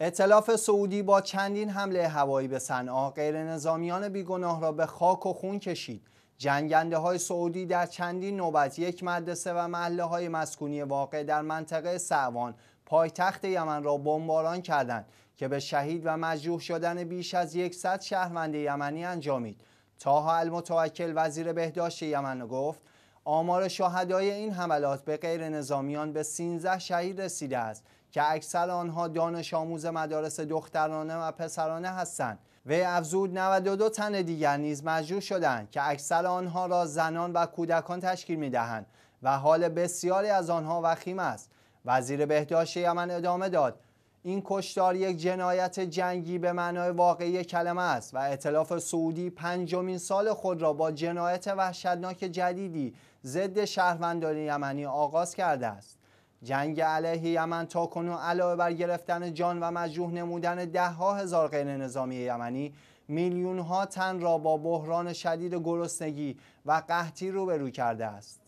اطلاف سعودی با چندین حمله هوایی به صنعا غیر نظامیان بیگناه را به خاک و خون کشید جنگنده های سعودی در چندین نوبت یک مدرسه و محله های مسکونی واقع در منطقه سعوان پایتخت یمن را بمباران کردند که به شهید و مجروح شدن بیش از 100 شهروند یمنی انجامید تاها المتوکل وزیر بهداشت یمن گفت آمار شهدای این حملات به غیر نظامیان به 13 شهید رسیده است که اکثر آنها دانش آموز مدارس دخترانه و پسرانه هستند وی افزود 92 تن دیگر نیز مجروح شدند که اکثر آنها را زنان و کودکان تشکیل می دهند و حال بسیاری از آنها وخیم است وزیر بهداشت یمن ادامه داد این کشتار یک جنایت جنگی به معنای واقعی کلمه است و اطلاف سعودی پنجمین سال خود را با جنایت وحشتناک جدیدی ضد شهروندان یمنی آغاز کرده است جنگ علیه یمن تا کنون علاوه بر گرفتن جان و مجروح نمودن دهها هزار غیر نظامی یمنی میلیون ها تن را با بحران شدید گرسنگی و قحطی روبرو کرده است